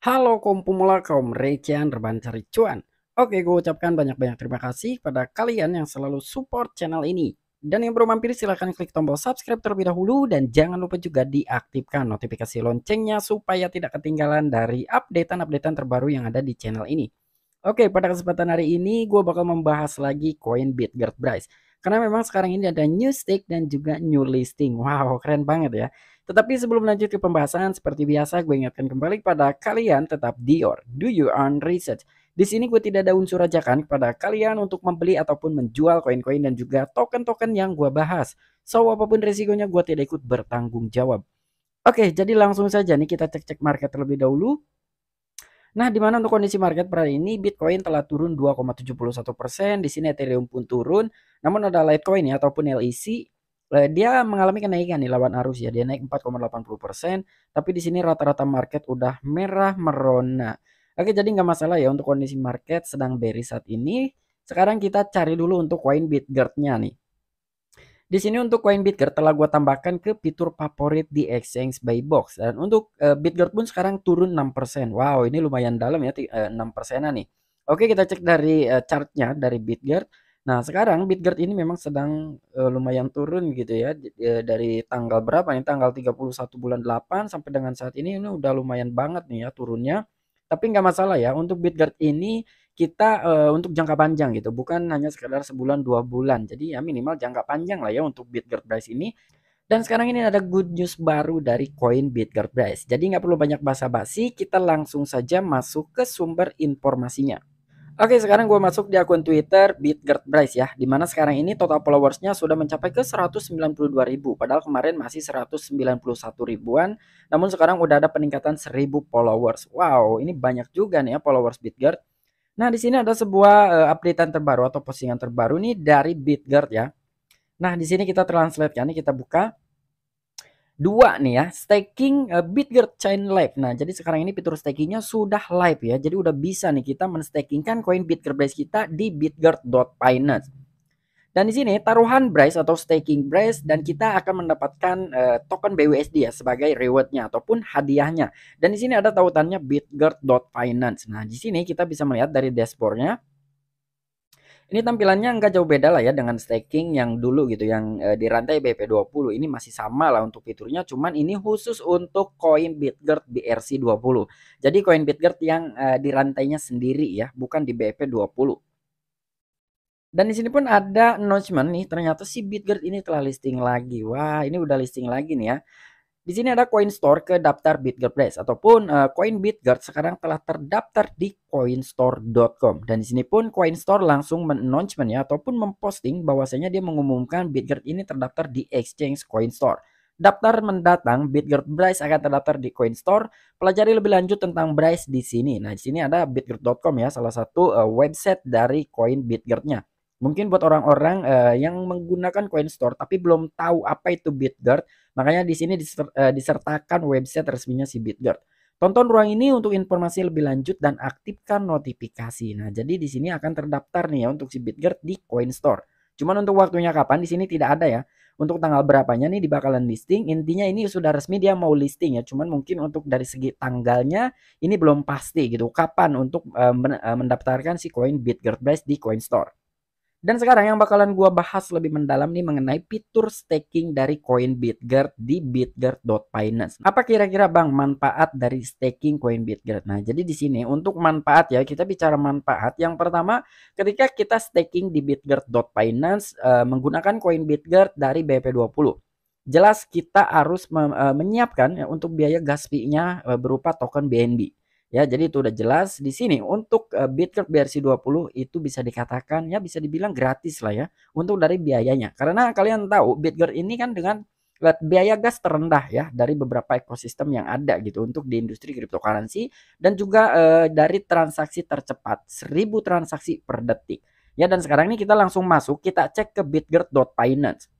Halo kompumula kaum recehan rebahan cari cuan. Oke, gue ucapkan banyak-banyak terima kasih pada kalian yang selalu support channel ini. Dan yang belum mampir silahkan klik tombol subscribe terlebih dahulu dan jangan lupa juga diaktifkan notifikasi loncengnya supaya tidak ketinggalan dari updatean-updatean terbaru yang ada di channel ini. Oke, pada kesempatan hari ini gue bakal membahas lagi koin Bitgert Price. Karena memang sekarang ini ada new stake dan juga new listing. Wow, keren banget ya. Tetapi sebelum lanjut ke pembahasan, seperti biasa gue ingatkan kembali pada kalian tetap Dior, do you own research. Di sini gue tidak ada unsur ajakan kepada kalian untuk membeli ataupun menjual koin-koin dan juga token-token yang gue bahas. So, apapun resikonya gue tidak ikut bertanggung jawab. Oke, jadi langsung saja nih kita cek-cek market terlebih dahulu. Nah, di mana untuk kondisi market per hari ini Bitcoin telah turun 2,71%, di sini Ethereum pun turun. Namun ada Litecoin ya ataupun LEC eh, dia mengalami kenaikan nih lawan arus ya. Dia naik 4,80%, tapi di sini rata-rata market udah merah merona. Oke, jadi nggak masalah ya untuk kondisi market sedang bearish saat ini. Sekarang kita cari dulu untuk coin Bitgert-nya nih. Di sini untuk koin Bitger telah gue tambahkan ke fitur favorit di exchange buy box. Dan untuk uh, eh, Bitger pun sekarang turun 6%. Wow, ini lumayan dalam ya 6 eh, persenan nih. Oke, kita cek dari uh, chartnya dari Bitger. Nah, sekarang Bitger ini memang sedang uh, lumayan turun gitu ya. dari tanggal berapa nih? Tanggal 31 bulan 8 sampai dengan saat ini ini udah lumayan banget nih ya turunnya. Tapi nggak masalah ya, untuk Bitger ini kita uh, untuk jangka panjang gitu bukan hanya sekedar sebulan dua bulan jadi ya minimal jangka panjang lah ya untuk Bitgert Price ini dan sekarang ini ada good news baru dari koin Bitgert Price jadi nggak perlu banyak basa-basi kita langsung saja masuk ke sumber informasinya Oke sekarang gue masuk di akun Twitter Bitgert Price ya Dimana sekarang ini total followersnya sudah mencapai ke 192 ribu Padahal kemarin masih 191 ribuan Namun sekarang udah ada peningkatan 1000 followers Wow ini banyak juga nih ya followers Bitgert Nah, di sini ada sebuah uh, updatean terbaru atau postingan terbaru nih dari Bitguard ya. Nah, di sini kita translate kan, kita buka dua nih ya, staking uh, eh, Bitguard Chain Live. Nah, jadi sekarang ini fitur stakingnya sudah live ya. Jadi udah bisa nih kita menstakingkan koin Bitguard Base kita di bitguard.finance. Dan di sini taruhan Brace atau staking Brace dan kita akan mendapatkan uh, token BUSD ya sebagai rewardnya ataupun hadiahnya. Dan di sini ada tautannya bitguard.finance. Nah, di sini kita bisa melihat dari dashboardnya ini tampilannya nggak jauh beda lah ya dengan staking yang dulu gitu yang uh, di rantai BP20 ini masih sama lah untuk fiturnya cuman ini khusus untuk koin Bitgert BRC20 jadi koin Bitgert yang uh, di rantainya sendiri ya bukan di BP20 dan di sini pun ada announcement nih, ternyata si BitGuard ini telah listing lagi. Wah, ini udah listing lagi nih ya. Di sini ada Coin Store ke daftar BitGuard Price ataupun uh, Coin BitGuard sekarang telah terdaftar di coinstore.com. Dan di sini pun Coin Store langsung men-announcement ya ataupun memposting bahwasanya dia mengumumkan BitGuard ini terdaftar di exchange Coin Store. Daftar mendatang BitGuard Price akan terdaftar di Coin Store. Pelajari lebih lanjut tentang Price di sini. Nah, di sini ada bitguard.com ya, salah satu eh, website dari Coin BitGuard-nya. Mungkin buat orang-orang uh, yang menggunakan coin store tapi belum tahu apa itu BitGuard, makanya di sini diser uh, disertakan website resminya si BitGuard. Tonton ruang ini untuk informasi lebih lanjut dan aktifkan notifikasi. Nah, jadi di sini akan terdaftar nih ya untuk si BitGuard di Coin Store. Cuman untuk waktunya kapan di sini tidak ada ya. Untuk tanggal berapanya nih di bakalan listing. Intinya ini sudah resmi dia mau listing ya. Cuman mungkin untuk dari segi tanggalnya ini belum pasti gitu. Kapan untuk uh, mendaftarkan si coin BitGuard Blaze di Coin Store. Dan sekarang yang bakalan gua bahas lebih mendalam nih mengenai fitur staking dari koin BitGuard di bitguard.finance. Apa kira-kira bang manfaat dari staking koin BitGuard? Nah jadi di sini untuk manfaat ya kita bicara manfaat. Yang pertama ketika kita staking di bitguard.finance uh, eh, menggunakan koin BitGuard dari BP20 jelas kita harus eh, menyiapkan ya untuk biaya gas fee-nya eh, berupa token BNB. Ya, jadi itu udah jelas di sini untuk uh, Bitcoin BRC20 itu bisa dikatakan ya bisa dibilang gratis lah ya untuk dari biayanya. Karena kalian tahu Bitcoin ini kan dengan eh, biaya gas terendah ya dari beberapa ekosistem yang ada gitu untuk di industri cryptocurrency dan juga uh, dari transaksi tercepat 1000 transaksi per detik. Ya dan sekarang ini kita langsung masuk kita cek ke bitgert.finance.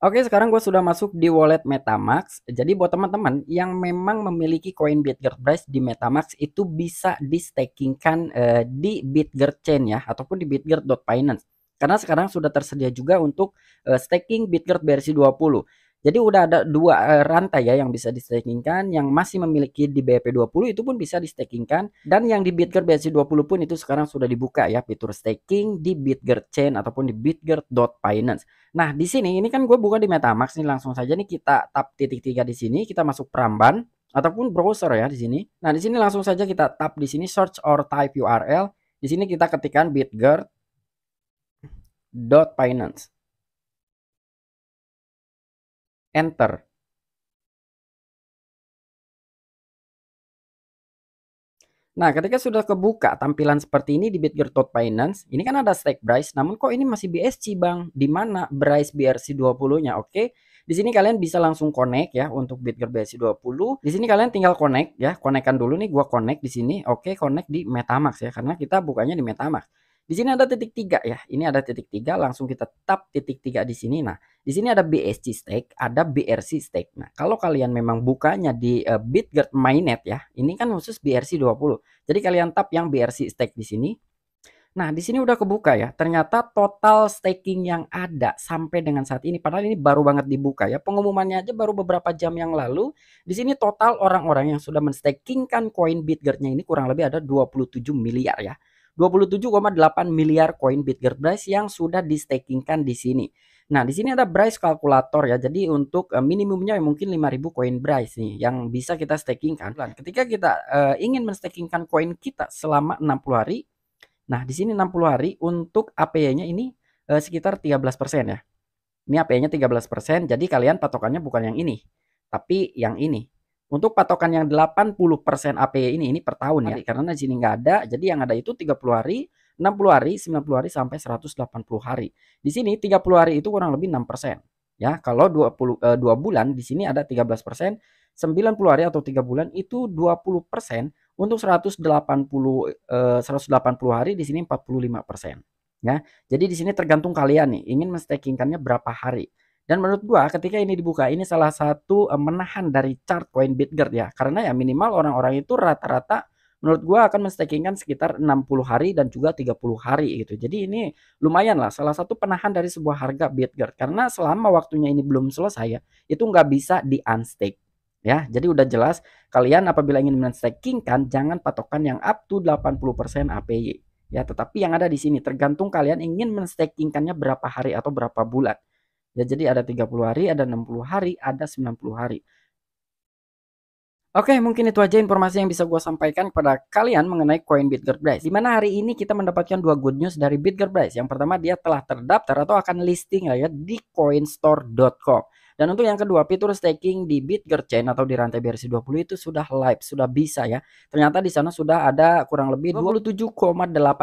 Oke, sekarang gue sudah masuk di wallet MetaMask. Jadi buat teman-teman yang memang memiliki koin Bitgert Price di MetaMask itu bisa eh, di stakingkan uh, di Bitgert Chain ya ataupun di bitgert.finance. Karena sekarang sudah tersedia juga untuk uh, staking Bitgert versi 20. Jadi udah ada dua eh, rantai ya yang bisa di stakingkan, yang masih memiliki di bp 20 itu pun bisa di stakingkan dan yang di Bitger BSC20 pun itu sekarang sudah dibuka ya fitur staking di Bitger Chain ataupun di bitger.finance. Nah, di sini ini kan gue buka di MetaMask nih langsung saja nih kita tap titik tiga di sini, kita masuk peramban ataupun browser ya di sini. Nah, di sini langsung saja kita tap di sini search or type URL. Di sini kita ketikkan bitger.finance enter. Nah, ketika sudah kebuka tampilan seperti ini di Bitgertot Finance, ini kan ada stake price, namun kok ini masih BSC, Bang? Di mana price BRC20-nya? Oke. Di sini kalian bisa langsung connect ya untuk Bitger BSC20. Di sini kalian tinggal connect ya, konekkan dulu nih gua connect di sini. Oke, connect di MetaMask ya karena kita bukanya di MetaMask. Di sini ada titik tiga ya. Ini ada titik tiga, langsung kita tap titik tiga di sini. Nah, di sini ada BSC stake, ada BRC stake. Nah, kalau kalian memang bukanya di uh, eh, Bitget mainnet ya, ini kan khusus BRC 20. Jadi kalian tap yang BRC stake di sini. Nah, di sini udah kebuka ya. Ternyata total staking yang ada sampai dengan saat ini padahal ini baru banget dibuka ya. Pengumumannya aja baru beberapa jam yang lalu. Di sini total orang-orang yang sudah menstakingkan koin Bitgertnya ini kurang lebih ada 27 miliar ya. 27,8 miliar koin Bitget Bryce yang sudah di stakingkan di sini. Nah, di sini ada Bryce kalkulator ya. Jadi untuk eh, minimumnya mungkin 5000 koin Bryce nih yang bisa kita stakingkan. Ketika kita uh, ingin menstakingkan koin kita selama 60 hari. Nah, di sini 60 hari untuk APY-nya ini uh, sekitar 13% ya. Ini APY-nya 13%, jadi kalian patokannya bukan yang ini, tapi yang ini. Untuk patokan yang 80% APY ini, ini per tahun ya, Hari. karena di sini nggak ada. Jadi yang ada itu 30 hari, 60 hari, 90 hari sampai 180 hari. Di sini 30 hari itu kurang lebih 6%. Ya, kalau 20 eh, 2 bulan di sini ada 13%, 90 hari atau 3 bulan itu 20%, untuk 180 eh, 180 hari di sini 45%. Ya. Jadi di sini tergantung kalian nih ingin menstakingkannya berapa hari. Dan menurut gua ketika ini dibuka ini salah satu eh, menahan dari chart coin Bitgert ya. Karena ya minimal orang-orang itu rata-rata menurut gua akan menstakingkan sekitar 60 hari dan juga 30 hari gitu. Jadi ini lumayan lah salah satu penahan dari sebuah harga Bitgert karena selama waktunya ini belum selesai ya, itu nggak bisa di unstake ya. Jadi udah jelas kalian apabila ingin menstaking kan jangan patokan yang up to 80% APY ya, tetapi yang ada di sini tergantung kalian ingin menstakingkannya berapa hari atau berapa bulan. Ya, jadi ada 30 hari, ada 60 hari, ada 90 hari. Oke, mungkin itu aja informasi yang bisa gue sampaikan kepada kalian mengenai koin Bitget Price. Di mana hari ini kita mendapatkan dua good news dari Bitget Price. Yang pertama, dia telah terdaftar atau akan listing ya di coinstore.com. Dan untuk yang kedua, fitur staking di Chain atau di rantai BRC20 itu sudah live, sudah bisa ya. Ternyata di sana sudah ada kurang lebih 27,8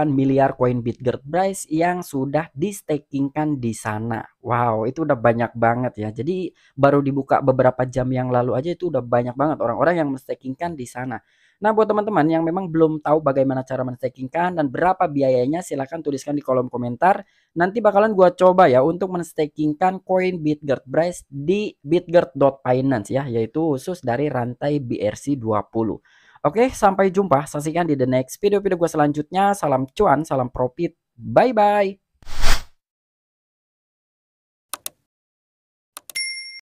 miliar koin Bitger Price yang sudah di stakingkan di sana. Wow, itu udah banyak banget ya. Jadi baru dibuka beberapa jam yang lalu aja itu udah banyak banget orang-orang yang men-stakingkan di sana. Nah, buat teman-teman yang memang belum tahu bagaimana cara menstakingkan dan berapa biayanya, silahkan tuliskan di kolom komentar. Nanti bakalan gua coba ya untuk menstakingkan koin Bitgert Price di bitgert.finance ya, yaitu khusus dari rantai BRC20. Oke, sampai jumpa. Saksikan di the next video-video gue selanjutnya. Salam cuan, salam profit. Bye-bye.